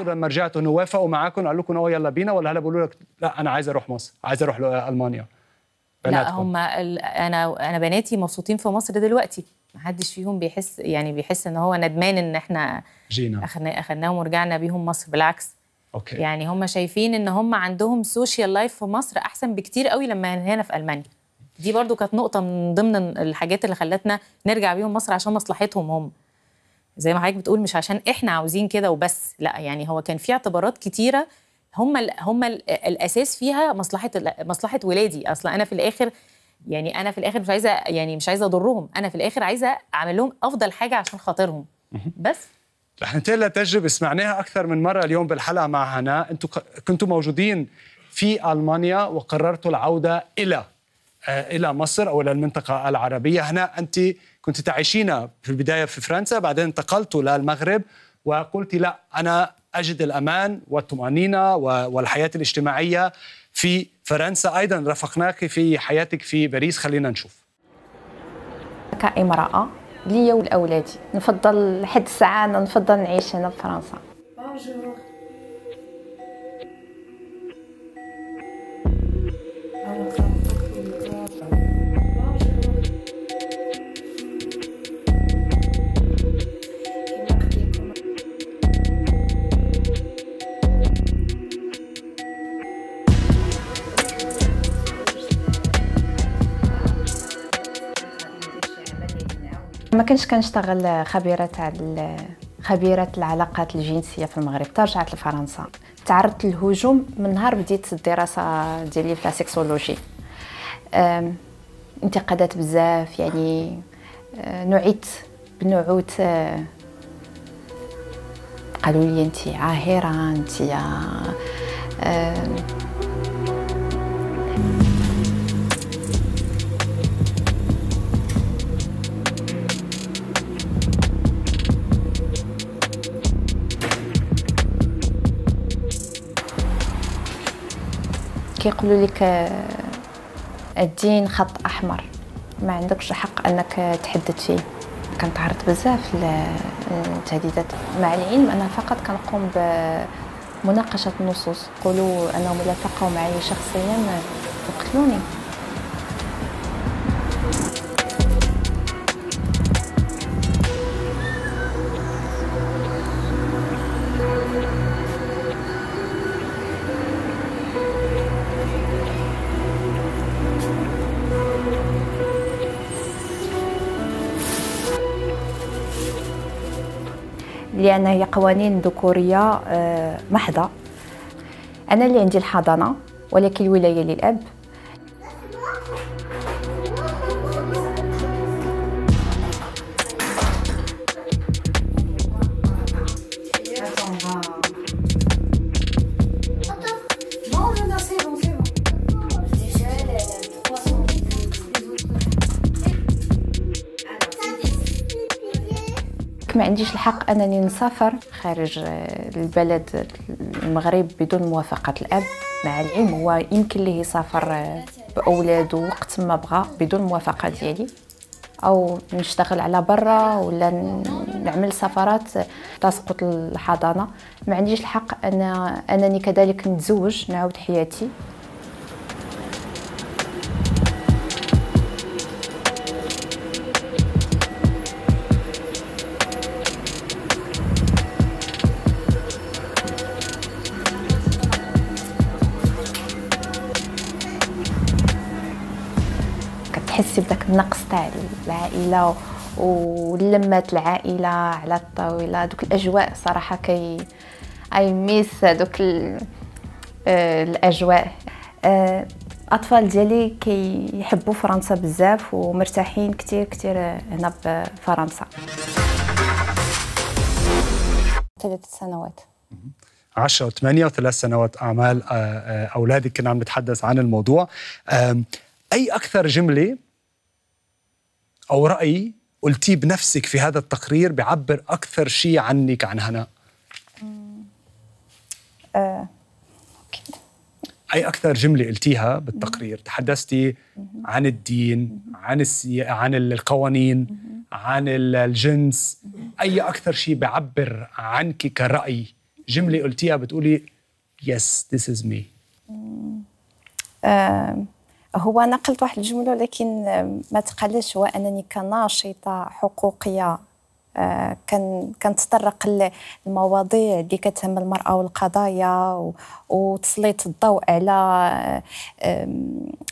انتوا لما رجعتوا انه وافقوا معاكم قالوا لكم اه يلا بينا ولا هلا بيقولوا لك لا انا عايز اروح مصر عايز اروح المانيا بناتكم. لا هم انا انا بناتي مبسوطين في مصر دلوقتي ما حدش فيهم بيحس يعني بيحس ان هو ندمان ان احنا جينا اخدنا اخدناهم ورجعنا بيهم مصر بالعكس أوكي. يعني هم شايفين ان هم عندهم سوشيال لايف في مصر احسن بكتير قوي لما هنا في المانيا دي برضو كانت نقطه من ضمن الحاجات اللي خلتنا نرجع بيهم مصر عشان مصلحتهم هم زي ما حضرتك بتقول مش عشان احنا عاوزين كده وبس لا يعني هو كان في اعتبارات كتيره هم الـ هم الـ الاساس فيها مصلحه مصلحه ولادي اصلا انا في الاخر يعني انا في الاخر مش عايزه يعني مش عايزه اضرهم انا في الاخر عايزه اعمل لهم افضل حاجه عشان خاطرهم بس رح ننتقل لتجربه سمعناها اكثر من مره اليوم بالحلقه مع هناء انتم كنتوا موجودين في المانيا وقررتوا العوده الى آه، الى مصر او الى المنطقه العربيه هنا انت كنت تعيشين في البداية في فرنسا بعدين انتقلت للمغرب وقلت لا أنا أجد الأمان والطمأنينة والحياة الاجتماعية في فرنسا أيضا رافقناك في حياتك في باريس خلينا نشوف كامرأة ليا ولأولادي نفضل لحد الساعة نفضل نعيش هنا في فرنسا كنتش كنشتغل خبيره تاع خبيره العلاقات الجنسيه في المغرب ترجعت لفرنسا تعرضت للهجوم من نهار بديت الدراسه ديالي في السكسولوجي انتقادات بزاف يعني أه، نعيت بنعوت أه، قالوا لي انت عاهره انت أه، كيقولوا لك آه، الدين خط احمر ما عندكش حق انك تحدد فيه كنتعرض بزاف للتهديدات مع العلم انا فقط كنقوم بمناقشه النصوص قولوا انهم لا تقوا معي شخصيا قتلوني لأن هي قوانين ذكورية آه، محضة أنا اللي عندي الحضانة ولكن الولاية للأب عنديش الحق انني نسافر خارج البلد المغرب بدون موافقه الاب مع العلم هو يمكن ليه يسافر باولاده وقت ما بغى بدون موافقه ديالي او نشتغل على برا ولا نعمل سفرات تسقط الحضانه ما عنديش الحق أنا انني كذلك نتزوج نعود حياتي تحسي بداك النقص تاع العائله ولمات العائله على الطاوله دوك الاجواء صراحه كي اي ميس دوك ال... آه، الاجواء الاطفال آه، ديالي كيحبوا فرنسا بزاف ومرتاحين كثير كثير هنا بفرنسا ثلاث سنوات 10 و 8 وثلاث سنوات اعمال آه، اولادك كنا عم نتحدث عن الموضوع اي اكثر جمله أو رأي قلتيه بنفسك في هذا التقرير بيعبر أكثر شيء عنك عن هناء آه، أي أكثر جملة قلتيها بالتقرير تحدثتي عن الدين عن السي... عن القوانين عن الجنس أي أكثر شيء بيعبر عنك كرأي جملة قلتيها بتقولي يس ذيس از مي هو انا قلت واحد الجمله ولكن ما تقلش هو انني كناشطه حقوقيه آه، كان كنتطرق للمواضيع اللي كتهم المراه والقضايا وتسليط الضوء على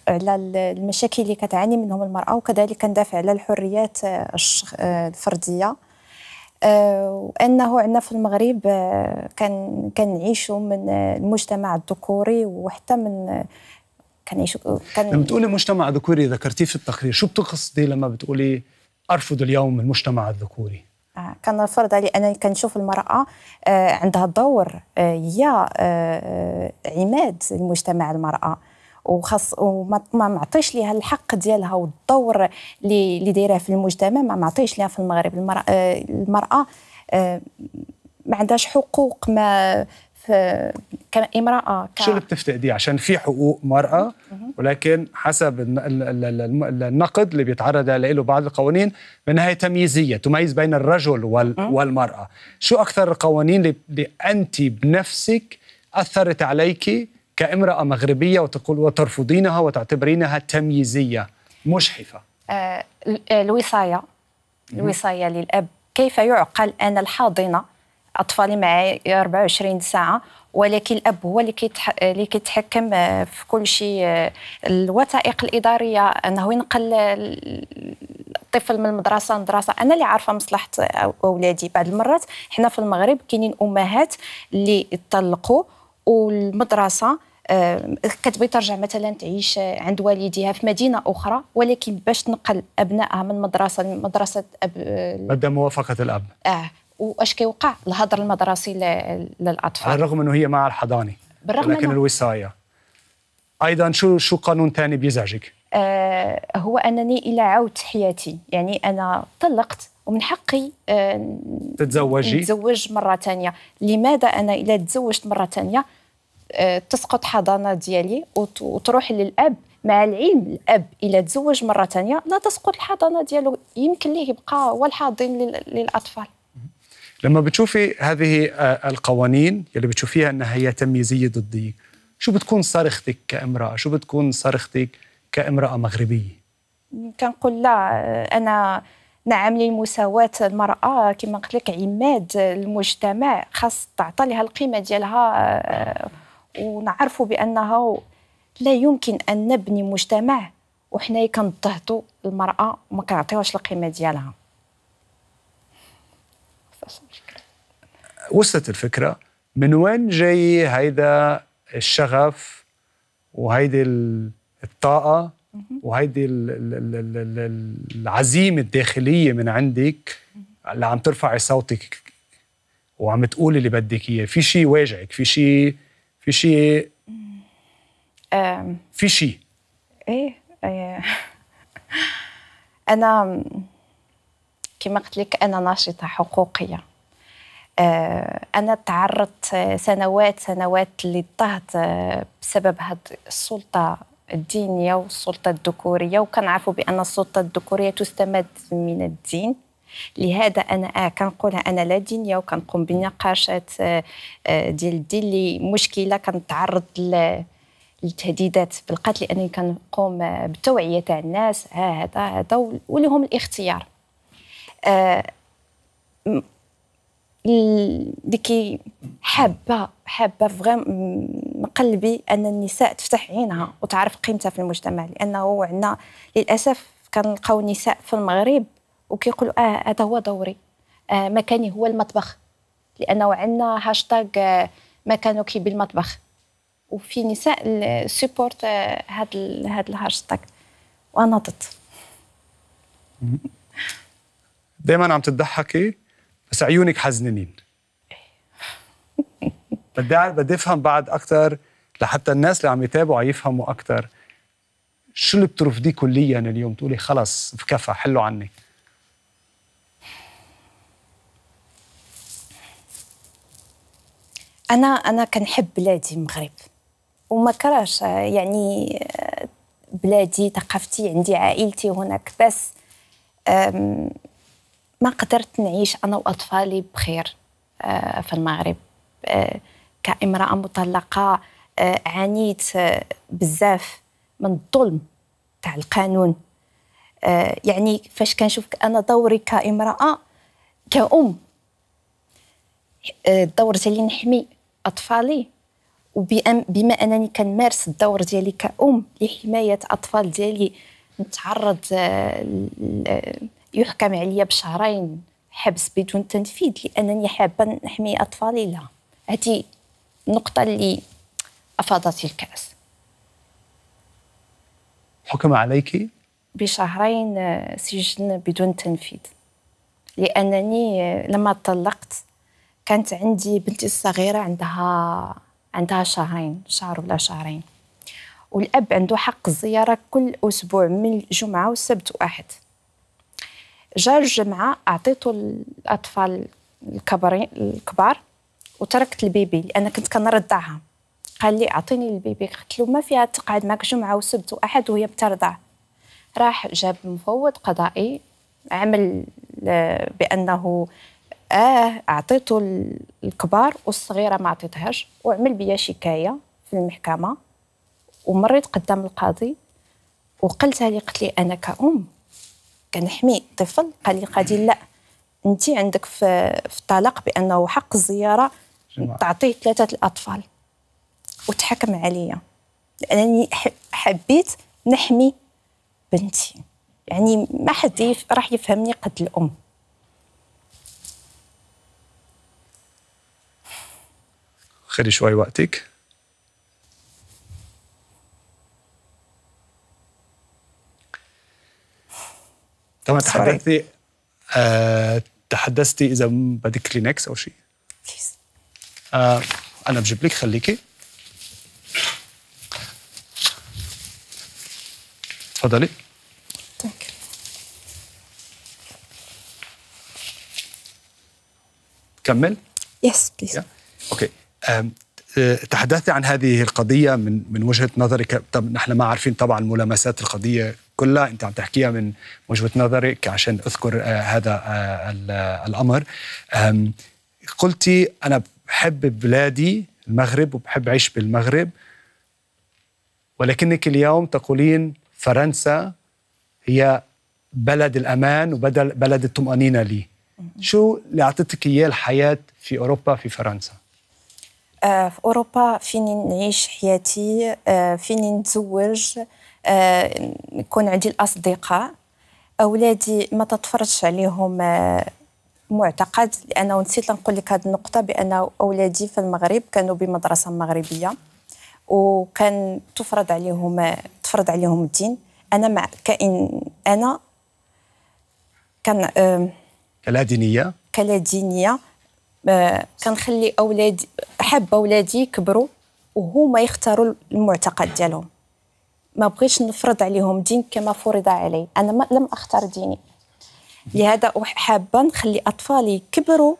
على المشاكل اللي كتعاني منهم المراه وكذلك كندافع على الحريات آه، آه، الفرديه وانه عندنا في المغرب كان كنعيشوا من المجتمع الذكوري وحتى من كان يشو كان لما تقولي مجتمع ذكوري ذكرتيه في التقرير شو بتقصدي لما بتقولي ارفض اليوم المجتمع الذكوري آه، كان الفرض علي انا كنشوف المراه آه، عندها دور هي آه، عماد المجتمع المراه وخاص وما ما معطيش ليها الحق ديالها والدور اللي دايره في المجتمع ما معطيش ليها في المغرب المراه, المرأة ما عندهاش حقوق ما كامراه ك... شو اللي بتفتقديه عشان في حقوق مراه ولكن حسب النقد اللي بيتعرض له بعض القوانين بانها تمييزيه تميز بين الرجل والمراه شو اكثر القوانين اللي انت بنفسك اثرت عليكي كامراه مغربيه وتقول وترفضينها وتعتبرينها تمييزيه مشحفه آه،, آه الوصايه الوصايه للاب كيف يعقل ان الحاضنه اطفالي معايا 24 ساعه ولكن الاب هو اللي اللي كيتحكم آه، في كل شيء آه، الوثائق الاداريه انه ينقل الطفل من المدرسه للمدرسه انا اللي عارفه مصلحه اولادي بعض المرات حنا في المغرب كاينين امهات اللي يطلقوا والمدرسه آه، كتبغي ترجع مثلا تعيش عند والديها في مدينه اخرى ولكن باش تنقل ابنائها من مدرسه لمدرسه أب... لابد موافقه الاب اه واش كيوقع الهدر المدرسي للاطفال على الرغم انه هي مع الحضانه بالرغم لكن الوصايه ايضا شو شو قانون ثاني بيزعجك؟ آه هو انني الى عودت حياتي يعني انا طلقت ومن حقي آه تتزوجي نتزوج مره ثانيه لماذا انا الى تزوجت مره ثانيه آه تسقط حضانه ديالي وتروح للاب مع العلم الاب الى تزوج مره ثانيه لا تسقط الحضانه ديالو يمكن ليه يبقى هو الحاضن للاطفال لما بتشوفي هذه آه، القوانين اللي بتشوفيها انها هي تمييزيه ضدك شو بتكون صرختك كامراه شو بتكون صرختك كامراه مغربيه كنقول لا آه، انا نعم للمساواة المرأة كما قلت لك عماد المجتمع خاص تعطى لها القيمة ديالها آه، ونعرفوا بأنها لا يمكن أن نبني مجتمع وحنا كنضهطوا المرأة وما كنعطيوهاش القيمة ديالها وصلت الفكره من وين جاي هيدا الشغف وهيدي الطاقه وهيدي العزيمه الداخليه من عندك اللي عم ترفعي صوتك وعم تقولي اللي بدك اياه في شيء واجعك في شيء في شيء في شيء ايه, إيه. انا كما قلت لك انا ناشطه حقوقيه آه، انا تعرضت سنوات سنوات للضغط آه، بسبب هاد السلطه الدينيه والسلطه الذكوريه وكنعرفوا بان السلطه الذكوريه تستمد من الدين لهذا انا آه كنقولها انا لا دينيه وكنقوم بنقاشات آه، ديال الدين اللي مشكله كنتعرض للتهديدات بالقتل لانني كنقوم بالتوعيه تاع الناس ها هذا هذا ولهم الاختيار ديكي آه، حابه حابه فغيم مقلبي قلبي ان النساء تفتح عينها وتعرف قيمتها في المجتمع لانه عندنا للاسف كنلقاو نساء في المغرب وكيقولوا اه هذا هو دوري آه مكاني هو المطبخ لانه عندنا هاشتاغ آه، مكانك بالمطبخ وفي نساء سيبورت هذا هذا الهاشتاغ وانا ضد دائما عم تضحكي بس عيونك حزنانين بدي بدي افهم بعد اكثر لحتى الناس اللي عم يتابعوا يفهموا اكثر شو اللي بترفضيه كليا اليوم تقولي خلص بكفى حلوا عني انا انا كنحب بلادي المغرب وما كرهش يعني بلادي ثقافتي عندي عائلتي هناك بس ما قدرت نعيش انا واطفالي بخير آه، في المغرب آه، كامراه مطلقه آه، عانيت بزاف من الظلم تاع القانون يعني فاش كنشوف انا دوري كامراه كأم الدور ديالي نحمي اطفالي وبما انني كنمارس الدور ديالي كأم لحمايه اطفال ديالي نتعرض يحكم عليا بشهرين حبس بدون تنفيذ لانني حابه نحمي اطفالي لا هذه النقطه اللي افاضت الكاس حكم عليك بشهرين سجن بدون تنفيذ لانني لما طلقت كانت عندي بنتي الصغيره عندها عندها شهرين شهر ولا شهرين والاب عنده حق الزياره كل اسبوع من الجمعه والسبت واحد جاء الجمعة أعطيته الأطفال الكبارين الكبار وتركت البيبي لأن كنت كنرضعها قال لي أعطيني البيبي قلت له ما فيها تقعد معك جمعة وسبت وأحد وهي بترضع راح جاب مفوض قضائي عمل بأنه آه أعطيته الكبار والصغيرة ما عطيتهاش وعمل بيا شكاية في المحكمة ومريت قدام القاضي وقلتها لي قلت لي أنا كأم كنحمي طفل قال لي القاضي لا انت عندك في, في الطلاق بانه حق الزياره تعطيه ثلاثه الاطفال وتحكم عليا لانني حبيت نحمي بنتي يعني ما حد راح يفهمني قد الام خلي شوي وقتك طبعا تحدثتي آه تحدثتي اذا بدك كلينكس او شيء آه انا بجيب لك خليكي تفضلي كمل يس بليز اوكي تحدثت عن هذه القضية من من وجهة نظرك طب نحن ما عارفين طبعا ملامسات القضية كلها انت عم تحكيها من وجهه نظرك عشان اذكر آه، هذا آه، الامر قلتي انا بحب بلادي المغرب وبحب اعيش بالمغرب ولكنك اليوم تقولين فرنسا هي بلد الامان وبلد بلد الطمانينه لي شو اللي اعطتك اياه الحياه في اوروبا في فرنسا آه، في اوروبا فيني نعيش حياتي فيني نتزوج يكون عندي الاصدقاء اولادي ما تتفرجش عليهم آه، معتقد لانه نسيت نقول لك هذه النقطه بان اولادي في المغرب كانوا بمدرسه مغربيه وكان تفرض عليهم آه، تفرض عليهم الدين انا مع كائن انا كان آه، كلا دينيه كلا دينيه كنخلي اولادي حب اولادي يكبروا وهما يختاروا المعتقد ديالهم ما بغيتش نفرض عليهم دين كما فرض علي انا ما لم اختار ديني لهذا حابه نخلي اطفالي يكبروا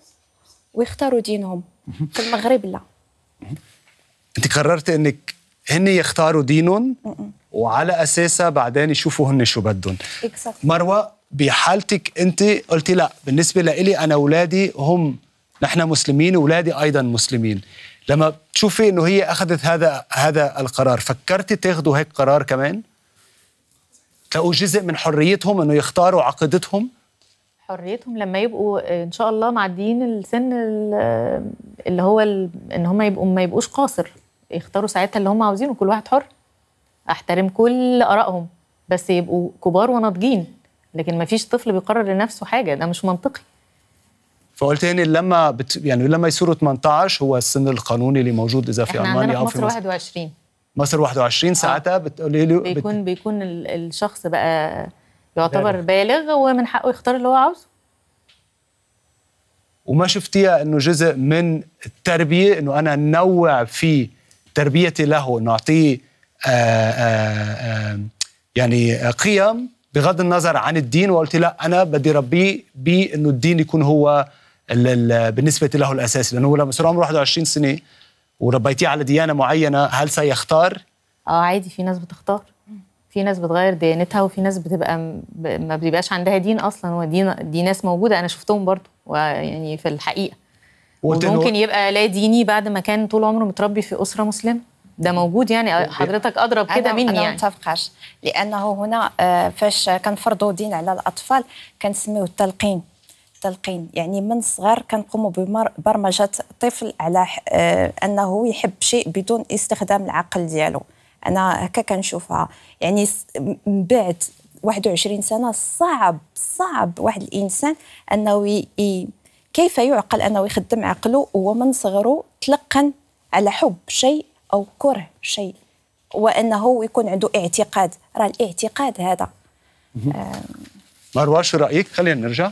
ويختاروا دينهم في المغرب لا انت قررت انك هن يختاروا دينهم وعلى اساسها بعدين يشوفوا هن شو بدهم مروه بحالتك انت قلتي لا بالنسبه لي انا اولادي هم نحن مسلمين واولادي ايضا مسلمين لما تشوفي انه هي اخذت هذا هذا القرار فكرتي تاخذوا هيك قرار كمان تلاقوا جزء من حريتهم انه يختاروا عقيدتهم حريتهم لما يبقوا ان شاء الله معديين السن اللي هو ان هم يبقوا ما يبقوش قاصر يختاروا ساعتها اللي هم عاوزينه كل واحد حر احترم كل ارائهم بس يبقوا كبار وناضجين لكن ما فيش طفل بيقرر لنفسه حاجه ده مش منطقي فقلت هنا يعني لما بت يعني لما يصيروا 18 هو السن القانوني اللي موجود اذا في المانيا او في مصر 21 مصر 21 آه. ساعتها بتقولي له بيكون بيكون الشخص بقى يعتبر بالغ, بالغ ومن حقه يختار اللي هو عاوزه وما شفتيها انه جزء من التربيه انه انا نوع في تربيتي له نعطيه آه، آه، يعني قيم بغض النظر عن الدين وقلت لا انا بدي ربيه بانه الدين يكون هو بالنسبه له الاساسي لانه لما صار عمره 21 سنه وربيتيه على ديانه معينه هل سيختار؟ اه عادي في ناس بتختار في ناس بتغير ديانتها وفي ناس بتبقى ما بيبقاش عندها دين اصلا ودين دي ناس موجوده انا شفتهم برضه ويعني في الحقيقه وممكن يبقى لا ديني بعد ما كان طول عمره متربي في اسره مسلمه ده موجود يعني حضرتك اضرب كده مني يعني أنا ما متفقاش يعني. لانه هنا آه، فاش كنفرضوا دين على الاطفال كنسميوه التلقين التلقين يعني من الصغر كنقوموا ببرمجه الطفل على آه، انه يحب شيء بدون استخدام العقل ديالو انا هكا كنشوفها يعني من بعد 21 سنه صعب صعب واحد الانسان انه ي... كيف يعقل انه يخدم عقله وهو من صغره تلقن على حب شيء او كره شيء وانه يكون عنده اعتقاد راه الاعتقاد هذا مروه شو رايك خلينا نرجع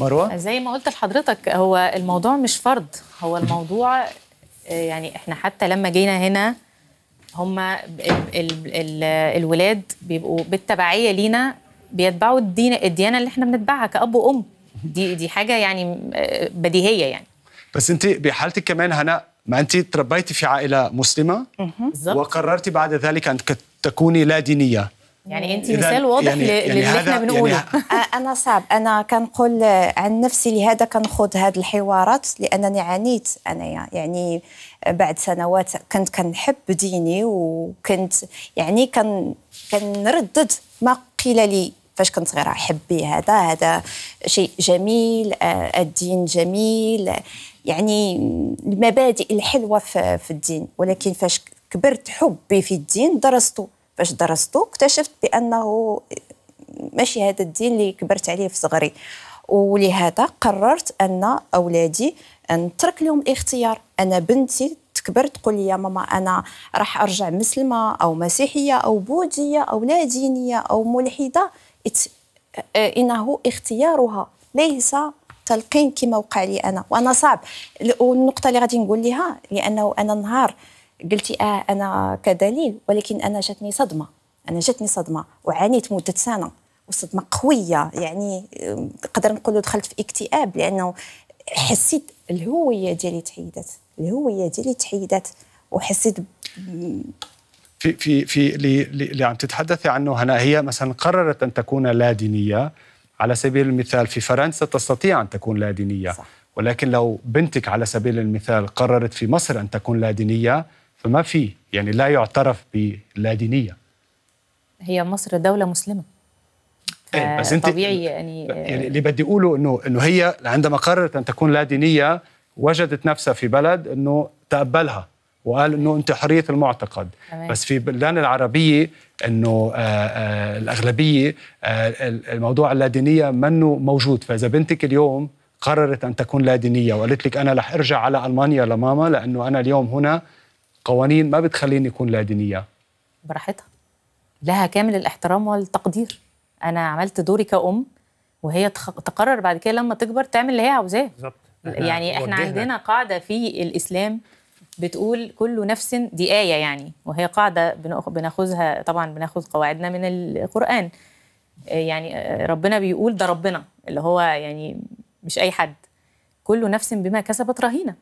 مروه زي ما قلت لحضرتك هو الموضوع مش فرض هو الموضوع آه، يعني احنا حتى لما جينا هنا هم الولاد بيبقوا بالتبعيه لينا بيتبعوا الدين الديانه اللي احنا بنتبعها كاب وام دي دي حاجه يعني آه، بديهيه يعني بس انت بحالتك كمان هنا ما انت تربيتي في عائله مسلمه وقررتي بعد ذلك ان تكوني لا دينيه يعني إيه. انت مثال واضح يعني, يعني للي يعني احنا بنقوله يعني انا صعب انا كنقول عن نفسي لهذا كنخوض هذه الحوارات لانني عانيت انايا يعني بعد سنوات كنت كنحب ديني وكنت يعني كان كنردد ما قيل لي فاش كنت صغيره حبي هذا هذا شيء جميل آه، الدين جميل يعني المبادئ الحلوه في الدين ولكن فاش كبرت حبي في الدين درسته باش درسته اكتشفت بانه ماشي هذا الدين اللي كبرت عليه في صغري ولهذا قررت ان اولادي نترك لهم الاختيار انا بنتي تكبر تقول لي يا ماما انا راح ارجع مسلمه او مسيحيه او بوذيه او لا دينيه او ملحده انه اختيارها ليس تلقين كما وقع لي انا وانا صعب والنقطه اللي غادي نقول لها لانه انا نهار قلتي اه انا كدليل ولكن انا جاتني صدمه انا جاتني صدمه وعانيت مده سنه وصدمه قويه يعني نقدر نقول دخلت في اكتئاب لانه حسيت الهويه ديالي تحيدت الهويه ديالي تحيدت وحسيت في في في اللي عم تتحدثي عنه هنا هي مثلا قررت ان تكون لا دينيه على سبيل المثال في فرنسا تستطيع ان تكون لا دينيه صح. ولكن لو بنتك على سبيل المثال قررت في مصر ان تكون لا دينيه فما في يعني لا يعترف باللادينيه هي مصر دوله مسلمه إيه، بس انت طبيعي يعني،, آه، يعني اللي بدي اقوله انه انه هي عندما قررت ان تكون لا دينيه وجدت نفسها في بلد انه تقبلها وقال انه انت حريه المعتقد أمين. بس في بلدان العربيه انه آه، آه، الاغلبيه الموضوع الموضوع اللادينيه منه موجود فاذا بنتك اليوم قررت ان تكون لا دينيه وقالت لك انا رح ارجع على المانيا لماما لانه انا اليوم هنا قوانين ما بتخليني يكون لا دينيه براحتها لها كامل الاحترام والتقدير انا عملت دوري كأم وهي تقرر بعد كده لما تكبر تعمل اللي هي عاوزاه بالظبط يعني احنا وجهنا. عندنا قاعده في الاسلام بتقول كل نفس دي آية يعني وهي قاعدة بناخذها طبعا بناخذ قواعدنا من القرآن يعني ربنا بيقول ده ربنا اللي هو يعني مش أي حد كل نفس بما كسبت رهينة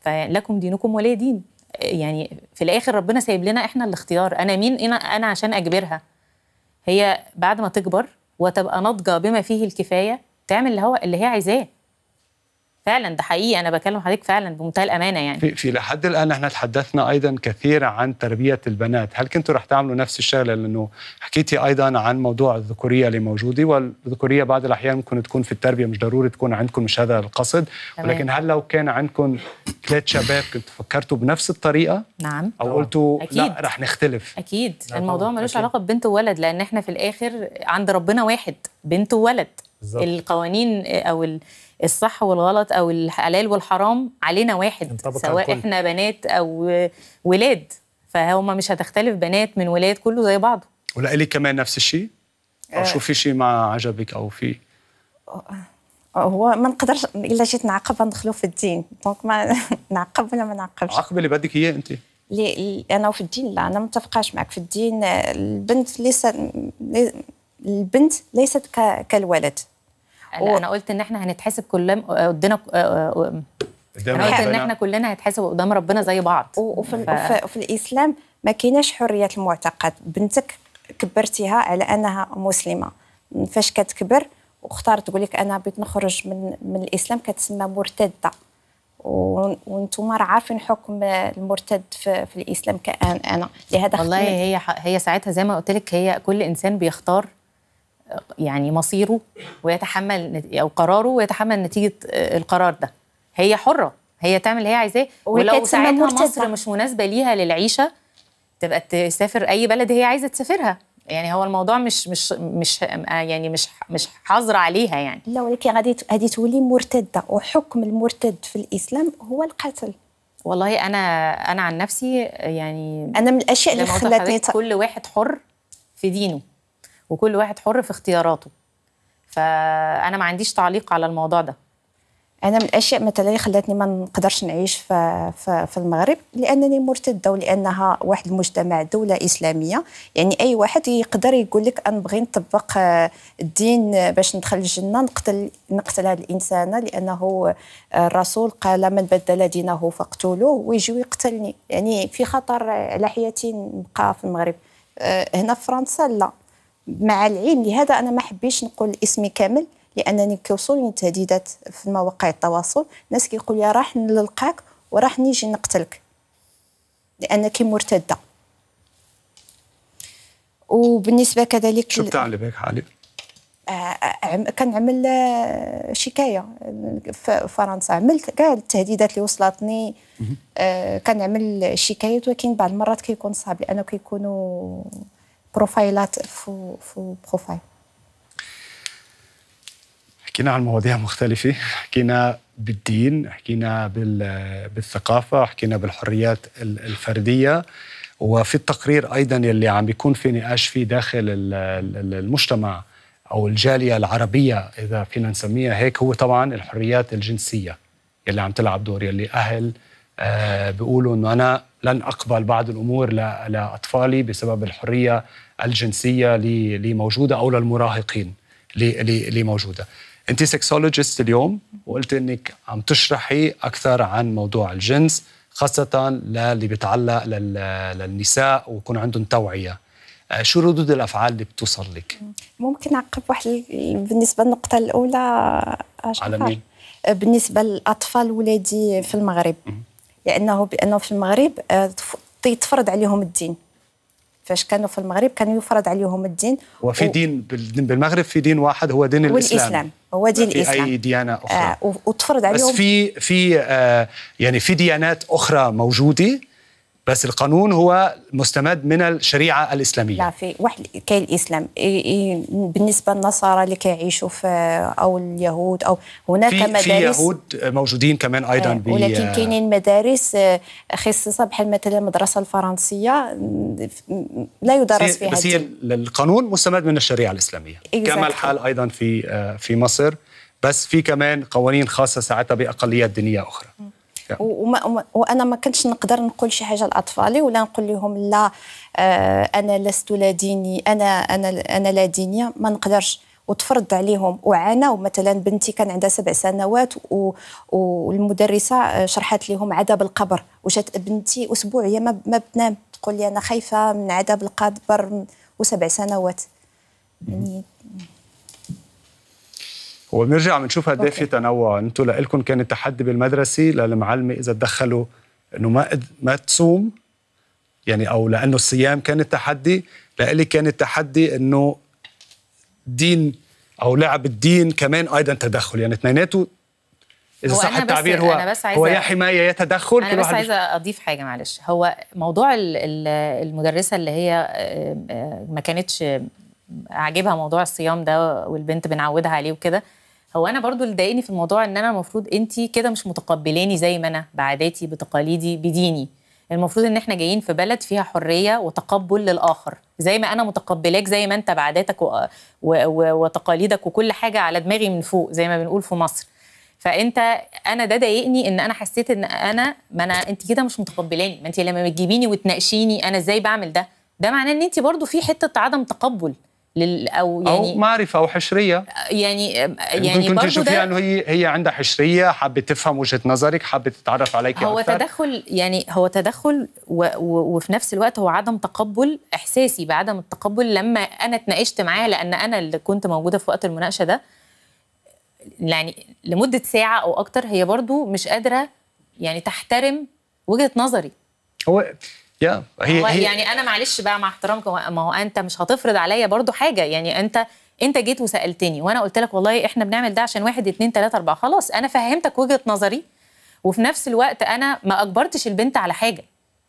فلكم دينكم ولي دين يعني في الاخر ربنا سايب لنا احنا الاختيار انا مين انا عشان اجبرها هي بعد ما تكبر وتبقى ناضجه بما فيه الكفايه تعمل اللي هو اللي هي عايزاه فعلا ده حقيقي انا بكلم حضرتك فعلا بمنتهى الامانه يعني في, في لحد الان احنا تحدثنا ايضا كثيرا عن تربيه البنات هل كنتوا رح تعملوا نفس الشغله لانه حكيتي ايضا عن موضوع الذكوريه اللي موجوده والذكوريه بعض الاحيان ممكن تكون في التربيه مش ضروري تكون عندكم مش هذا القصد تمام. ولكن هل لو كان عندكم ثلاث شباب كنت فكرتوا بنفس الطريقه نعم او قلتوا أكيد. لا رح نختلف اكيد نعم. الموضوع ملوش علاقه ببنت وولد لان احنا في الاخر عند ربنا واحد بنت وولد بالزبط. القوانين او الصح والغلط او الحلال والحرام علينا واحد سواء كل. احنا بنات او ولاد فهم مش هتختلف بنات من ولاد كله زي بعضه ولا كمان نفس الشيء او آه. شو في شيء ما عجبك او في آه، هو ما نقدرش الا جيت نعاقب ندخلو في الدين دونك ما نعاقب ولا ما نعاقبش عقب اللي بدك اياه انت لي انا في الدين لا انا ما متفقاش معك في الدين البنت ليست البنت ليست كالولد لا انا قلت ان احنا هنتحاسب كلنا آه، قدنا آه، آه، انا قلت ان احنا كلنا هنتحاسب قدام ربنا زي بعض وفي, ف... وفي الاسلام ما كايناش حريه المعتقد بنتك كبرتيها على انها مسلمه فاش كتكبر واختارت تقول لك انا بغيت نخرج من من الاسلام كتسمى مرتده وانتم راه عارفين حكم المرتد في, في الاسلام كان انا لهذا والله هي هي ساعتها زي ما قلت لك هي كل انسان بيختار يعني مصيره ويتحمل او قراره ويتحمل نتيجه آه، القرار ده هي حره هي تعمل اللي هي عايزاه ولو ساعتها مصر مش مناسبه ليها للعيشه تبقى تسافر اي بلد هي عايزه تسافرها يعني هو الموضوع مش مش مش آه، يعني مش مش حظر عليها يعني لا ولكن غادي غادي تولي مرتده وحكم المرتد في الاسلام هو القتل والله انا انا عن نفسي يعني انا من الاشياء اللي خلتني كل واحد حر في دينه وكل واحد حر في اختياراته فانا ما عنديش تعليق على الموضوع ده انا من الاشياء مثلا اللي خلاتني ما نقدرش نعيش في, في, في المغرب لانني مرتده ولانها واحد المجتمع دوله اسلاميه يعني اي واحد يقدر يقول لك انا بغي نطبق آه، الدين باش ندخل الجنه نقتل نقتل هذا الانسان لانه آه، الرسول قال من بدل دينه فاقتلوه ويجي يقتلني يعني في خطر على حياتي نبقى في المغرب آه، هنا في فرنسا لا مع العلم لهذا انا ما حبيتش نقول اسمي كامل لانني كيوصلني تهديدات في مواقع التواصل ناس كيقول لي راح نلقاك وراح نيجي نقتلك لانك مرتده وبالنسبه كذلك شو بتعمل بهيك حالي؟ آه، آه، كنعمل آه، شكايه في فرنسا عملت كاع التهديدات اللي وصلتني كنعمل شكايات ولكن بعض المرات كيكون صعب لانه كيكونوا بروفايلات في في بروفايل حكينا عن مواضيع مختلفة حكينا بالدين حكينا بالثقافة حكينا بالحريات الفردية وفي التقرير أيضا يلي عم بيكون في نقاش فيه داخل المجتمع أو الجالية العربية إذا فينا نسميها هيك هو طبعا الحريات الجنسية يلي عم تلعب دور يلي أهل آه، بيقولوا انه انا لن اقبل بعض الامور لاطفالي بسبب الحريه الجنسيه اللي موجوده او للمراهقين اللي موجوده. انت سكسولوجيست اليوم وقلت انك عم تشرحي اكثر عن موضوع الجنس خاصه للي بيتعلق للنساء ويكون عندهم توعيه. آه، شو ردود الافعال اللي بتوصل لك؟ ممكن اعقب واحد بالنسبه للنقطه الاولى آه، على مين؟ بالنسبه للاطفال ولادي في المغرب لانه بانه في المغرب آه، تيتفرض عليهم الدين فاش كانوا في المغرب كان يفرض عليهم الدين وفي و... دين بالمغرب في دين واحد هو دين الاسلام والاسلام هو دين الاسلام اي ديانه اخرى آه وتفرض عليهم بس في في آه يعني في ديانات اخرى موجوده بس القانون هو مستمد من الشريعه الاسلاميه لا في واحد كاين الاسلام بالنسبه للنصارى اللي كيعيشوا في او اليهود او هناك في مدارس في يهود موجودين كمان ايضا آه ولكن كاينين مدارس آه، خصصه بحال مثلا المدرسه الفرنسيه لا يدرس فيها بس هي القانون مستمد من الشريعه الاسلاميه كما الحال ايضا في آه، في مصر بس في كمان قوانين خاصه ساعتها باقليات دينيه اخرى م. وما وانا ما كنتش نقدر نقول شي حاجه لاطفالي ولا نقول لهم لا آه انا لست لا ديني انا انا انا لا دينيه ما نقدرش وتفرض عليهم وعانوا مثلا بنتي كان عندها سبع سنوات و... والمدرسه آه، شرحت لهم عذاب القبر وجات بنتي اسبوع هي ما, ما بتنام تقول لي انا خايفه من عذاب القبر وسبع سنوات يعني وبنرجع بنشوف قد في تنوع انتم لكم كان التحدي بالمدرسه للمعلمه اذا تدخلوا انه ما ما تصوم يعني او لانه الصيام كان التحدي لإلي كان التحدي انه دين او لعب الدين كمان ايضا تدخل يعني اثنيناته اذا صح التعبير هو أنا بس عايزة هو يا حمايه يا تدخل انا بس عايزه اضيف حاجه معلش هو موضوع المدرسه اللي هي آه، آه، ما كانتش عاجبها موضوع الصيام ده والبنت بنعودها عليه وكده هو انا برضو اللي ضايقني في الموضوع ان انا المفروض انت كده مش متقبلاني زي ما انا بعاداتي بتقاليدي بديني المفروض ان احنا جايين في بلد فيها حريه وتقبل للاخر زي ما انا متقبلاك زي ما انت بعاداتك و... و... و... وتقاليدك وكل حاجه على دماغي من فوق زي ما بنقول في مصر فانت انا ده ضايقني ان انا حسيت ان انا ما انا انت كده مش متقبلاني ما انت لما بتجيبيني وتناقشيني انا ازاي بعمل ده ده معناه ان انت برضو في حته عدم تقبل لل او يعني او معرفه او حشريه يعني يعني, يعني ممكن تشوفيها انه هي هي عندها حشريه حابه تفهم وجهه نظرك حابه تتعرف عليك هو أكثر. تدخل يعني هو تدخل و و وفي نفس الوقت هو عدم تقبل احساسي بعدم التقبل لما انا اتناقشت معاها لان انا اللي كنت موجوده في وقت المناقشه ده يعني لمده ساعه او اكتر هي برضو مش قادره يعني تحترم وجهه نظري هو يا هي, هي يعني انا معلش بقى مع احترامك ما هو انت مش هتفرض عليا برضو حاجه يعني انت انت جيت وسالتني وانا قلت لك والله احنا بنعمل ده عشان واحد اتنين تلاته اربعه خلاص انا فهمتك وجهه نظري وفي نفس الوقت انا ما اجبرتش البنت على حاجه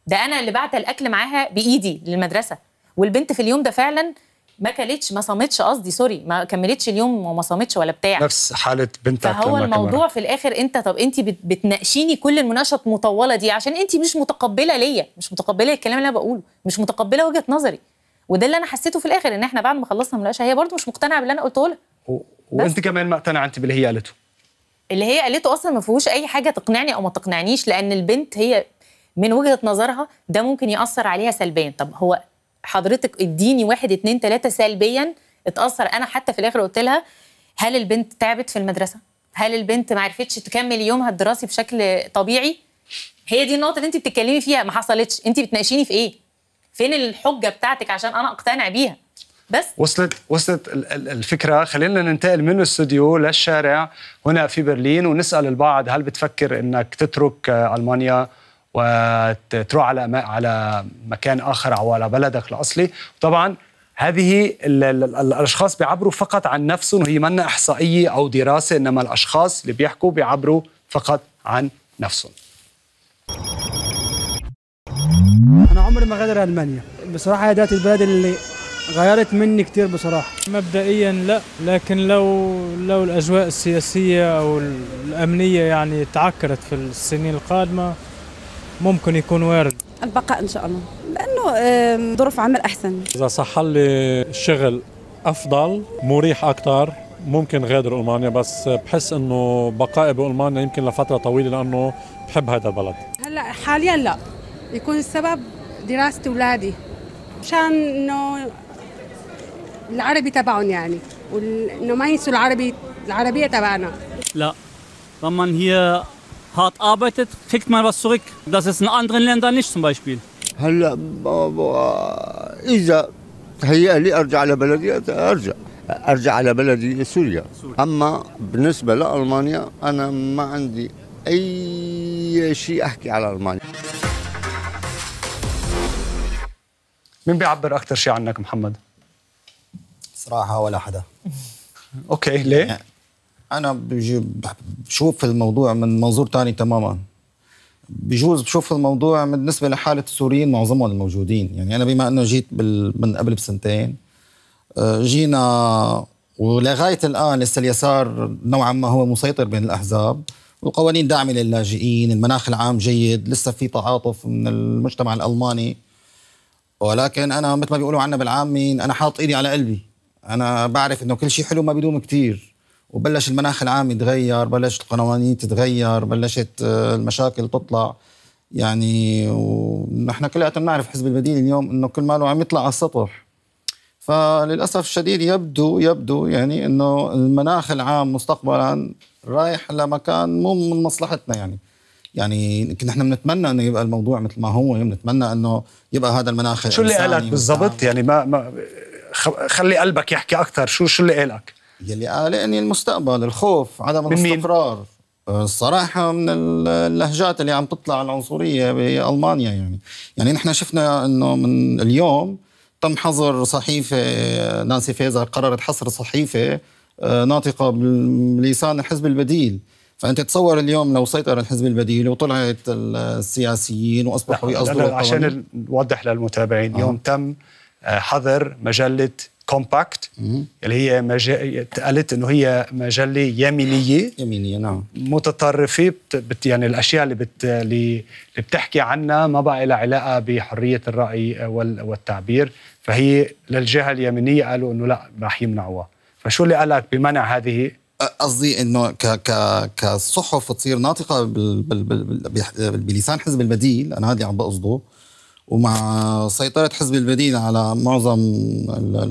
ده انا اللي بعت الاكل معاها بايدي للمدرسه والبنت في اليوم ده فعلا ما كلتش ما صامتش قصدي سوري ما كملتش اليوم وما صامتش ولا بتاع نفس حاله بنتك فهو الموضوع كمان. في الاخر انت طب انت بتناقشيني كل المناقشه المطوله دي عشان انت مش متقبله ليا مش متقبله الكلام اللي انا بقوله مش متقبله وجهه نظري وده اللي انا حسيته في الاخر ان احنا بعد ما خلصنا المناقشه هي برضو مش مقتنعه باللي انا قلته لها و... وانت كمان ما اقتنعتي باللي هي قالته اللي هي قالته اصلا ما فيهوش اي حاجه تقنعني او ما تقنعنيش لان البنت هي من وجهه نظرها ده ممكن ياثر عليها سلبيا طب هو حضرتك اديني واحد اتنين تلاته سلبيا اتاثر انا حتى في الاخر قلت لها هل البنت تعبت في المدرسه؟ هل البنت ما عرفتش تكمل يومها الدراسي بشكل طبيعي؟ هي دي النقطه اللي انت بتتكلمي فيها ما حصلتش، انت بتناقشيني في ايه؟ فين الحجه بتاعتك عشان انا اقتنع بيها؟ بس وصلت وصلت الفكره خلينا ننتقل من الاستوديو للشارع هنا في برلين ونسال البعض هل بتفكر انك تترك المانيا وتروح على على مكان اخر او على بلدك الاصلي طبعا هذه الاشخاص بيعبروا فقط عن نفسهم وهي منا احصائيه او دراسه انما الاشخاص اللي بيحكوا بيعبروا فقط عن نفسهم انا عمري ما غادر المانيا بصراحه هي ذات البلد اللي غيرت مني كثير بصراحه مبدئيا لا لكن لو لو الاجواء السياسيه او الامنيه يعني تعكرت في السنين القادمه ممكن يكون وارد البقاء ان شاء الله لانه ظروف عمل احسن اذا صح لي الشغل افضل مريح اكثر ممكن غادر المانيا بس بحس انه بقائي بالمانيا يمكن لفتره طويله لانه بحب هذا البلد هلا حاليا لا يكون السبب دراسه اولادي مشان انه العربي تبعهم يعني وانه ما ينسوا العربي العربيه تبعنا لا طبعا هي hart arbeitet, kriegt man was zurück. Das ist in anderen Ländern nicht zum Beispiel. هلا اذا هيأ لي ارجع على بلدي ارجع ارجع على بلدي سوريا اما بالنسبه لالمانيا انا ما عندي اي شيء احكي على المانيا مين بيعبر اكثر شيء عنك محمد؟ صراحه ولا حدا اوكي ليه؟ يعني انا بشوف الموضوع من منظور ثاني تماما بجوز بشوف الموضوع بالنسبه لحاله السوريين معظمهم الموجودين يعني انا بما انه جيت بال... من قبل بسنتين آه، جينا ولغايه الان لسه اليسار نوعا ما هو مسيطر بين الاحزاب والقوانين داعمه للاجئين المناخ العام جيد لسه في تعاطف من المجتمع الالماني ولكن انا مثل ما بيقولوا عنا بالعامين انا حاط ايدي على قلبي انا بعرف انه كل شيء حلو ما بيدوم كثير وبلش المناخ العام يتغير بلشت القوانين تتغير بلشت آه، المشاكل تطلع يعني ونحن كلياتنا بنعرف حزب البديل اليوم انه كل ماله عم يطلع على السطح فللاسف الشديد يبدو يبدو يعني انه المناخ العام مستقبلا رايح لمكان مو من مصلحتنا يعني يعني كنا احنا بنتمنى انه يبقى الموضوع مثل ما هو بنتمنى انه يبقى هذا المناخ شو اللي قالك بالضبط يعني ما, ما خلي قلبك يحكي اكثر شو شو اللي قالك يلي قلقني المستقبل الخوف عدم الاستقرار أه، الصراحة من اللهجات اللي عم تطلع العنصرية بألمانيا يعني يعني نحن شفنا أنه من اليوم تم حظر صحيفة نانسي فيزر قررت حصر صحيفة أه، ناطقة بلسان الحزب البديل فانت تصور اليوم لو سيطر الحزب البديل وطلعت السياسيين واصبحوا يقصدوا عشان نوضح للمتابعين اليوم يوم تم أه، حظر مجله كومباكت mhm. اللي هي مجا... قالت انه هي مجله يمينيه يمينيه نعم متطرفه بت... يعني الاشياء اللي بت... اللي بتحكي عنها ما بقى لها علاقه بحريه الراي وال... والتعبير فهي للجهه اليمينيه قالوا انه لا رح يمنعوها فشو اللي قالك بمنع هذه قصدي انه ك ك كصحف تصير ناطقه بل بل بل بلسان حزب البديل انا هذا اللي عم بقصده ومع سيطرة حزب البديل على معظم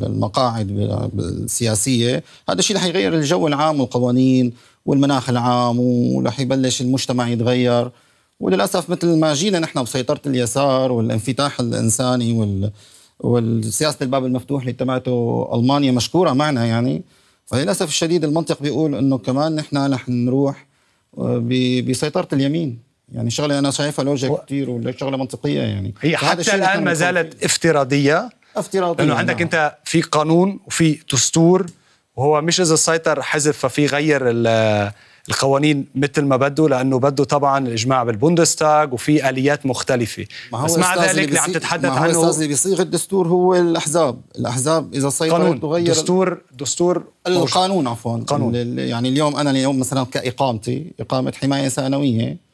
المقاعد السياسية هذا الشيء رح يغير الجو العام والقوانين والمناخ العام ورح يبلش المجتمع يتغير وللأسف مثل ما جينا نحن بسيطرة اليسار والانفتاح الإنساني وال والسياسة الباب المفتوح اللي تبعته ألمانيا مشكورة معنا يعني فللأسف الشديد المنطق بيقول أنه كمان نحن رح نروح آه، بسيطرة اليمين يعني شغله انا شايفها لوجيك و... ولا شغلة منطقيه يعني هي حتى الان ما زالت افتراضيه افتراضيه لانه عندك نعم. انت في قانون وفي دستور وهو مش اذا سيطر حزب ففي غير القوانين مثل ما بده لانه بده طبعا الاجماع بالبوندستاغ وفي اليات مختلفه ما هو بس مع ذلك اللي, اللي عم تتحدث هو عنه اللي بيصيغ الدستور هو الاحزاب الاحزاب اذا سيطرت تغير دستور دستور القانون عفوا القانون يعني اليوم انا اليوم مثلا كاقامتي اقامه حمايه ثانويه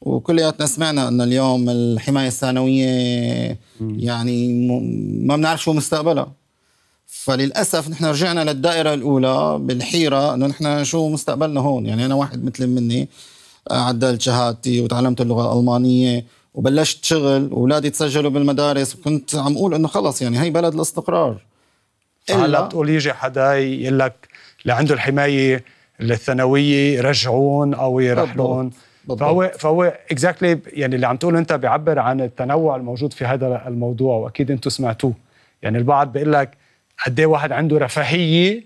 وكلياتنا سمعنا انه اليوم الحمايه الثانويه يعني ما بنعرف شو مستقبلها فللاسف نحن رجعنا للدائره الاولى بالحيره انه نحن شو مستقبلنا هون يعني انا واحد مثل مني آه، عدلت شهادتي وتعلمت اللغه الالمانيه وبلشت شغل واولادي تسجلوا بالمدارس وكنت عم اقول انه خلص يعني هي بلد الاستقرار هلا بتقول يجي حدا يقول لك اللي عنده الحمايه الثانويه يرجعون او يرحلون بالضبط. بالضبط. فهو فهو اكزاكتلي exactly يعني اللي عم تقوله انت بيعبر عن التنوع الموجود في هذا الموضوع واكيد انتم سمعتوه يعني البعض بيقول لك قد إيه واحد عنده رفاهيه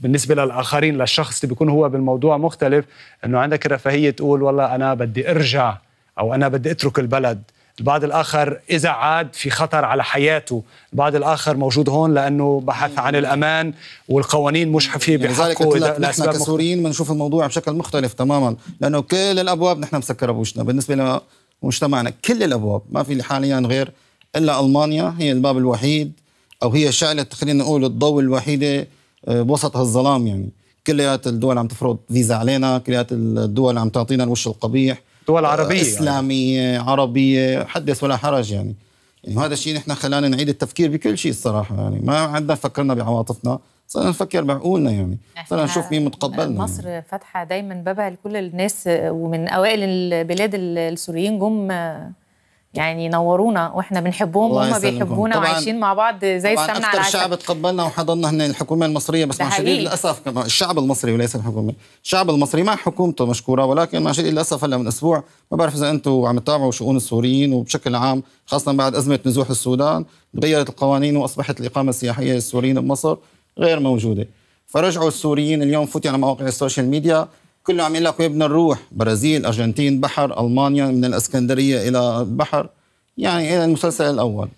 بالنسبه للاخرين للشخص اللي بيكون هو بالموضوع مختلف انه عندك رفاهيه تقول والله انا بدي ارجع او انا بدي اترك البلد البعض الآخر إذا عاد في خطر على حياته البعض الآخر موجود هون لأنه بحث عن الأمان والقوانين مش حفية يعني بحقه يعني نحن كسوريين بنشوف الموضوع بشكل مختلف تماما لأنه كل الأبواب نحن مسكرة بوشنا بالنسبة لمجتمعنا كل الأبواب ما في حاليا غير إلا ألمانيا هي الباب الوحيد أو هي شعلة خلينا نقول الضوء الوحيدة آه، بوسط هالظلام يعني كليات الدول عم تفرض فيزا علينا كليات الدول عم تعطينا الوش القبيح دول عربيه يعني. اسلاميه يعني. عربيه حدث ولا حرج يعني يعني وهذا الشيء نحن خلانا نعيد التفكير بكل شيء الصراحه يعني ما عندنا فكرنا بعواطفنا صرنا نفكر بعقولنا يعني صرنا نشوف مين متقبلنا يعني. مصر يعني. فاتحه دايما بابها لكل الناس ومن اوائل البلاد السوريين جم يعني نورونا واحنا بنحبهم وهم بيحبونا وعايشين مع بعض زي السمنه على العسل شعب تقبلنا وحضننا هنا الحكومه المصريه بس مع شديد للاسف الشعب المصري وليس الحكومه الشعب المصري مع حكومته مشكوره ولكن مع شديد للاسف هلا من اسبوع ما بعرف اذا انتم عم تتابعوا شؤون السوريين وبشكل عام خاصه بعد ازمه نزوح السودان تغيرت القوانين واصبحت الاقامه السياحيه للسوريين بمصر غير موجوده فرجعوا السوريين اليوم فوتي على مواقع السوشيال ميديا كله عم يقول لك وين نروح برازيل ارجنتين بحر المانيا من الاسكندريه الى البحر يعني الى المسلسل الاول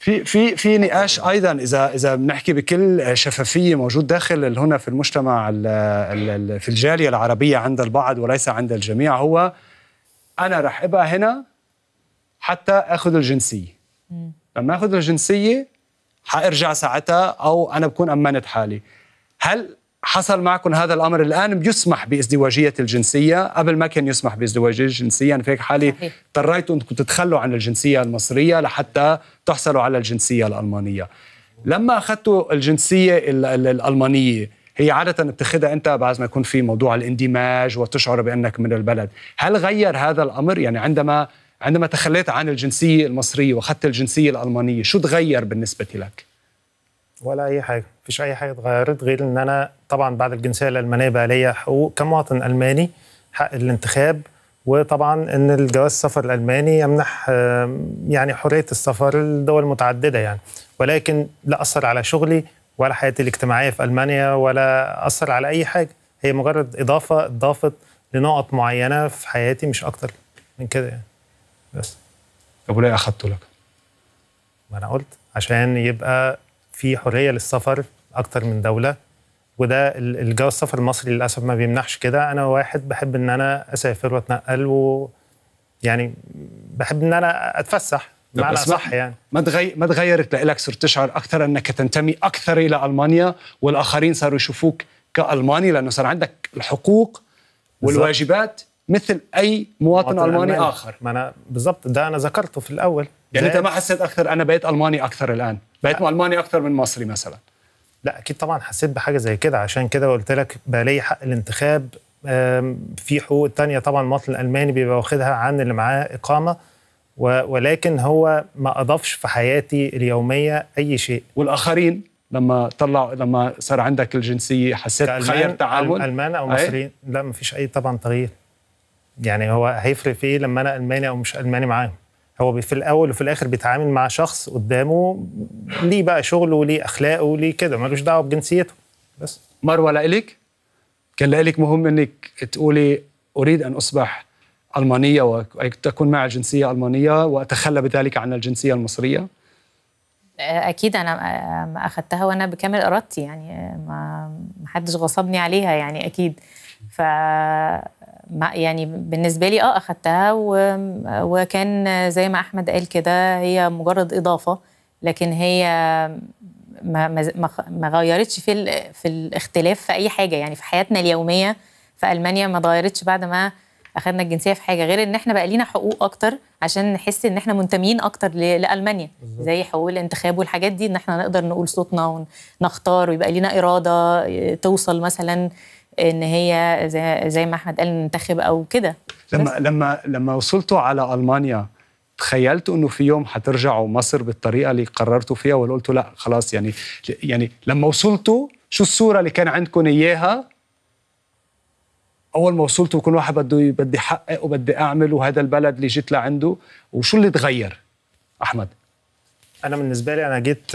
في في في نقاش ايضا اذا اذا بنحكي بكل شفافيه موجود داخل هنا في المجتمع الـ الـ في الجاليه العربيه عند البعض وليس عند الجميع هو انا رح ابقى هنا حتى اخذ الجنسيه لما اخذ الجنسيه حارجع ساعتها او انا بكون امنت حالي هل حصل معكم هذا الامر الان بيسمح بازدواجيه الجنسيه قبل ما كان يسمح بازدواجيه الجنسيه انا فيك حالي اضطريتوا انكم تتخلوا عن الجنسيه المصريه لحتى تحصلوا على الجنسيه الالمانيه لما اخذتوا الجنسيه الالمانيه هي عادة بتاخذها أنت بعد ما يكون في موضوع الاندماج وتشعر بأنك من البلد هل غير هذا الأمر يعني عندما عندما تخليت عن الجنسية المصرية وأخذت الجنسية الألمانية شو تغير بالنسبة لك؟ ولا اي حاجه مفيش اي حاجه اتغيرت غير ان انا طبعا بعد الجنسيه الالمانيه بقى ليا حقوق كمواطن الماني حق الانتخاب وطبعا ان الجواز السفر الالماني يمنح يعني حريه السفر لدول متعدده يعني ولكن لا اثر على شغلي ولا حياتي الاجتماعيه في المانيا ولا اثر على اي حاجه هي مجرد اضافه اضافت لنقط معينه في حياتي مش اكتر من كده يعني بس طب وليه اخدته لك؟ ما انا قلت عشان يبقى في حريه للسفر اكتر من دوله وده الجواز السفر المصري للاسف ما بيمنحش كده انا واحد بحب ان انا اسافر واتنقل و يعني بحب ان انا اتفسح بمعنى صح يعني ما تغير ما تغيرت لك صرت تشعر اكثر انك تنتمي اكثر الى المانيا والاخرين صاروا يشوفوك كالماني لانه صار عندك الحقوق والواجبات مثل اي مواطن, مواطن الماني اخر ما انا بالضبط ده انا ذكرته في الاول يعني انت ما حسيت اكثر انا بقيت الماني اكثر الان بقيت الماني اكثر من مصري مثلا لا اكيد طبعا حسيت بحاجه زي كده عشان كده قلت لك بقى لي حق الانتخاب في حقوق تانية طبعا المواطن الالماني بيبقى واخدها عن اللي معاه اقامه ولكن هو ما اضافش في حياتي اليوميه اي شيء والاخرين لما طلع لما صار عندك الجنسيه حسيت غير تعامل المان او مصريين لا ما فيش اي طبعا تغيير يعني هو هيفرق في ايه لما انا الماني او مش الماني معاهم هو في الاول وفي الاخر بيتعامل مع شخص قدامه ليه بقى شغله وليه اخلاقه وليه كده ملوش دعوه بجنسيته بس مروه لإلك كان لإلك مهم انك تقولي اريد ان اصبح المانيه وتكون مع جنسيه المانيه واتخلى بذلك عن الجنسيه المصريه اكيد انا اخذتها وانا بكامل ارادتي يعني ما حدش غصبني عليها يعني اكيد ف يعني بالنسبه لي اه اخدتها وكان زي ما احمد قال كده هي مجرد اضافه لكن هي ما ما ما غيرتش في في الاختلاف في اي حاجه يعني في حياتنا اليوميه في المانيا ما اتغيرتش بعد ما اخذنا الجنسيه في حاجه غير ان احنا بقى لينا حقوق اكتر عشان نحس ان احنا منتمين اكتر لالمانيا زي حقوق الانتخاب والحاجات دي ان احنا نقدر نقول صوتنا ونختار ويبقى لينا اراده توصل مثلا ان هي زي, زي ما احمد قال ننتخب او كده لما لما لما وصلتوا على المانيا تخيلت انه في يوم حترجعوا مصر بالطريقه اللي قررتوا فيها ولا قلتوا لا خلاص يعني يعني لما وصلتوا شو الصوره اللي كان عندكم اياها اول ما وصلتوا كل واحد بده بدي حقق وبدي اعمل وهذا البلد اللي جيت لعنده وشو اللي تغير احمد انا بالنسبه لي انا جيت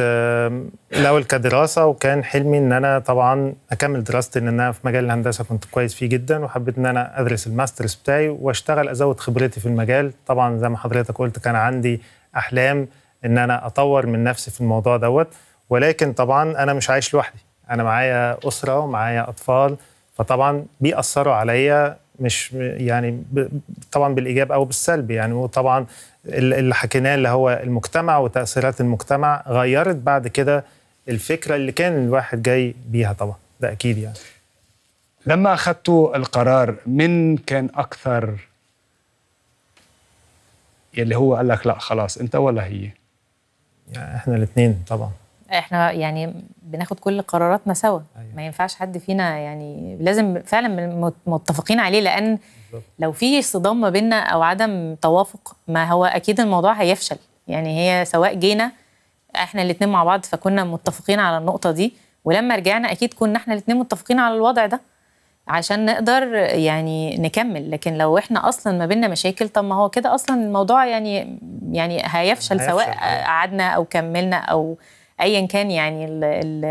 الاول كدراسه وكان حلمي ان انا طبعا اكمل دراستي لان انا في مجال الهندسه كنت كويس فيه جدا وحبيت ان انا ادرس الماسترز بتاعي واشتغل ازود خبرتي في المجال طبعا زي ما حضرتك قلت كان عندي احلام ان انا اطور من نفسي في الموضوع دوت ولكن طبعا انا مش عايش لوحدي انا معايا اسره ومعايا اطفال فطبعا بيأثروا عليا مش يعني طبعا بالايجاب او بالسلب يعني وطبعا اللي حكيناه اللي هو المجتمع وتاثيرات المجتمع غيرت بعد كده الفكره اللي كان الواحد جاي بيها طبعا ده اكيد يعني لما اخذتوا القرار من كان اكثر اللي هو قال لك لا خلاص انت ولا هي يعني احنا الاثنين طبعا احنا يعني بناخد كل قراراتنا سوا أيوة. ما ينفعش حد فينا يعني لازم فعلا متفقين عليه لان لو في صدام ما بيننا او عدم توافق ما هو اكيد الموضوع هيفشل يعني هي سواء جينا احنا الاثنين مع بعض فكنا متفقين على النقطه دي ولما رجعنا اكيد كنا احنا الاثنين متفقين على الوضع ده عشان نقدر يعني نكمل لكن لو احنا اصلا ما بينا مشاكل طب ما هو كده اصلا الموضوع يعني يعني هيفشل, هيفشل سواء أيوة. قعدنا او كملنا او ايا كان يعني الـ الـ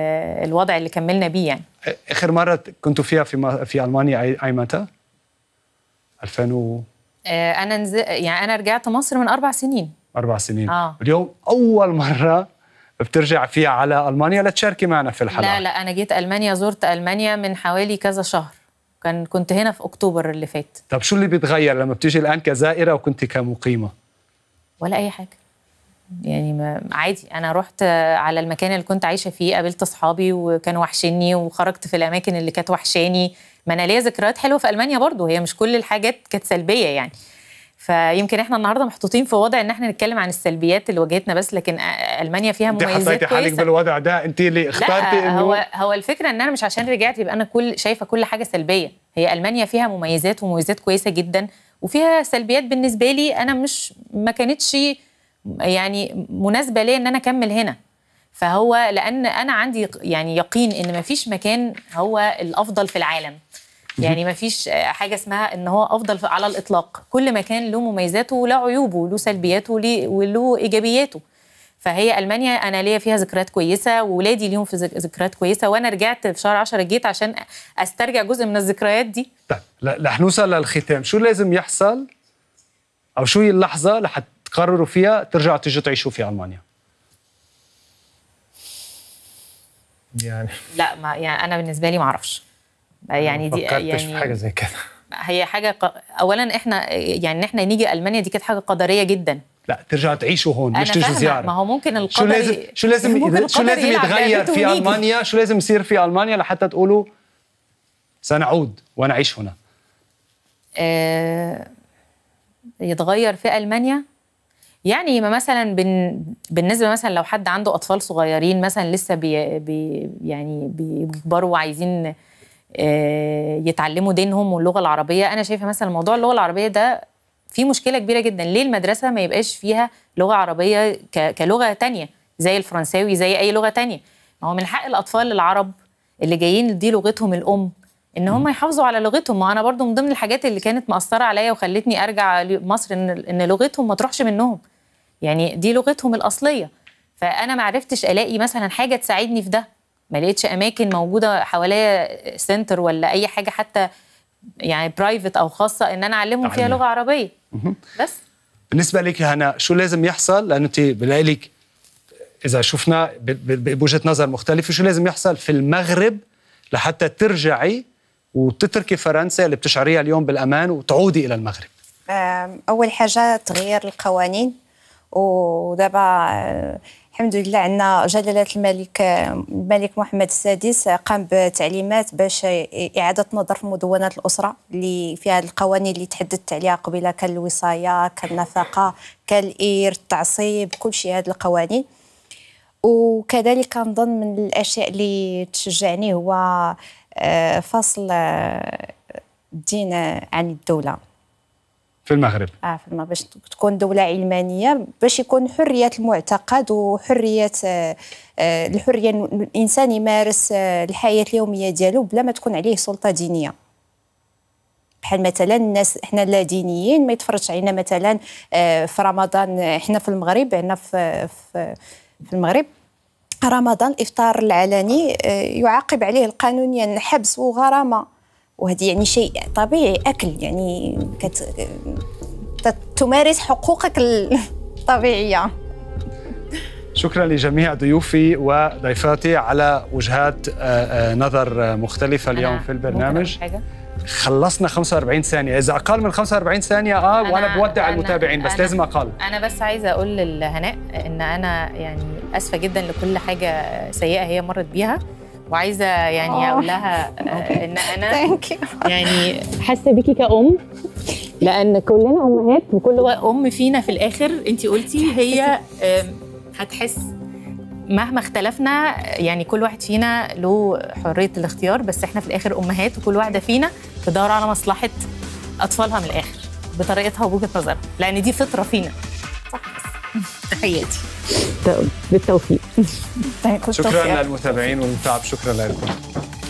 الوضع اللي كملنا بيه يعني اخر مره كنتوا فيها في في المانيا اي متى 2000 و... آه، انا نز... يعني انا رجعت مصر من اربع سنين اربع سنين آه. اليوم اول مره بترجع فيها على المانيا لتشاركي معنا في الحلقه لا لا انا جيت المانيا زرت المانيا من حوالي كذا شهر كان كنت هنا في اكتوبر اللي فات طب شو اللي بيتغير لما بتيجي الان كزائره وكنت كمقيمه ولا اي حاجه يعني ما عادي انا رحت على المكان اللي كنت عايشه فيه قابلت اصحابي وكانوا وحشني وخرجت في الاماكن اللي كانت وحشاني ما انا ليا ذكريات حلوه في المانيا برضو هي مش كل الحاجات كانت سلبيه يعني فيمكن احنا النهارده محطوطين في وضع ان احنا نتكلم عن السلبيات اللي واجهتنا بس لكن المانيا فيها مميزات كويسه انت حالك بالوضع ده انت اللي اخترتي انه هو هو الفكره ان انا مش عشان رجعت يبقى انا كل شايفه كل حاجه سلبيه هي المانيا فيها مميزات ومميزات كويسه جدا وفيها سلبيات بالنسبه لي انا مش ما كانتش يعني مناسبه ليا ان انا اكمل هنا فهو لان انا عندي يعني يقين ان مفيش مكان هو الافضل في العالم يعني مفيش حاجه اسمها ان هو افضل على الاطلاق كل مكان له مميزاته وله عيوبه وله سلبياته وله ايجابياته فهي المانيا انا ليا فيها ذكريات كويسه واولادي ليهم في ذكريات كويسه وانا رجعت في شهر 10 جيت عشان استرجع جزء من الذكريات دي طيب رح نوصل للختام شو لازم يحصل او شو هي اللحظه لحتى تقرروا فيها ترجعوا تيجوا تعيشوا في المانيا يعني لا ما يعني انا بالنسبه لي ما اعرفش يعني دي يعني في حاجه زي كده هي حاجه ق... اولا احنا يعني ان احنا نيجي المانيا دي كانت حاجه قدريه جدا لا ترجع تعيشوا هون مش تيجوا زياره ما هو ممكن القدر شو لازم شو لازم شو لازم يتغير في المانيا شو لازم يصير في المانيا لحتى تقولوا سنعود ونعيش هنا آه يتغير في المانيا يعني ما مثلا بن... بالنسبه مثلا لو حد عنده اطفال صغيرين مثلا لسه بي... بي... يعني بيكبروا وعايزين آه، يتعلموا دينهم واللغه العربيه انا شايفه مثلا موضوع اللغه العربيه ده في مشكله كبيره جدا ليه المدرسه ما يبقاش فيها لغه عربيه ك... كلغه تانية زي الفرنساوي زي اي لغه تانية ما هو من حق الاطفال العرب اللي جايين دي لغتهم الام ان هم يحافظوا على لغتهم ما انا برضو من ضمن الحاجات اللي كانت مأثرة عليا وخلتني ارجع مصر ان لغتهم ما تروحش منهم يعني دي لغتهم الاصليه فانا ما عرفتش الاقي مثلا حاجه تساعدني في ده ما لقيتش اماكن موجوده حواليا سنتر ولا اي حاجه حتى يعني برايفت او خاصه ان انا اعلمهم فيها لغه عربيه بس بالنسبه لك يا هنا شو لازم يحصل لان انت بلاقي اذا شفنا بوجهه نظر مختلفه شو لازم يحصل في المغرب لحتى ترجعي وتتركي فرنسا اللي بتشعريها اليوم بالامان وتعودي الى المغرب اول حاجه تغيير القوانين ودابا الحمد آه، لله عندنا جلالة الملك الملك محمد السادس قام بتعليمات باش إعادة نظر في مدونات الأسرة اللي فيها القوانين اللي تحدثت عليها قبيله كالوصاية كالنفقة كالإير التعصيب كل شيء هذه القوانين وكذلك كنظن من الأشياء اللي تشجعني هو آه، فصل آه، الدين عن الدولة في المغرب اه في المغرب باش تكون دوله علمانيه باش يكون حريه المعتقد وحريه آه, آه، الحريه الانسان يمارس آه الحياه اليوميه ديالو بلا ما تكون عليه سلطه دينيه بحال مثلا الناس حنا لا دينيين ما يتفرجش علينا مثلا آه في رمضان حنا في المغرب عندنا في, في في المغرب رمضان الافطار العلني آه، يعاقب عليه يعني الحبس وغرامه وهذا يعني شيء طبيعي أكل يعني كت... تمارس حقوقك الطبيعية شكرا لجميع ضيوفي وضيفاتي على وجهات آه، آه، نظر مختلفة اليوم في البرنامج خلصنا 45 ثانية، إذا أقل من 45 ثانية آه أنا وأنا بودع أنا المتابعين بس أنا لازم أقل أنا بس عايزة أقول لهناء إن أنا يعني آسفة جدا لكل حاجة سيئة هي مرت بيها وعايزه يعني آه. اقول لها ان انا يعني حاسه بيكي كأم لان كلنا امهات وكل ام فينا في الاخر انت قلتي هي هتحس مهما اختلفنا يعني كل واحد فينا له حريه الاختيار بس احنا في الاخر امهات وكل واحده فينا بتدور على مصلحه اطفالها من الاخر بطريقتها وبوجهه نظرها لان دي فطره فينا تحياتي طيب، بالتوفيق شكرا للمتابعين والمتعب شكرا لكم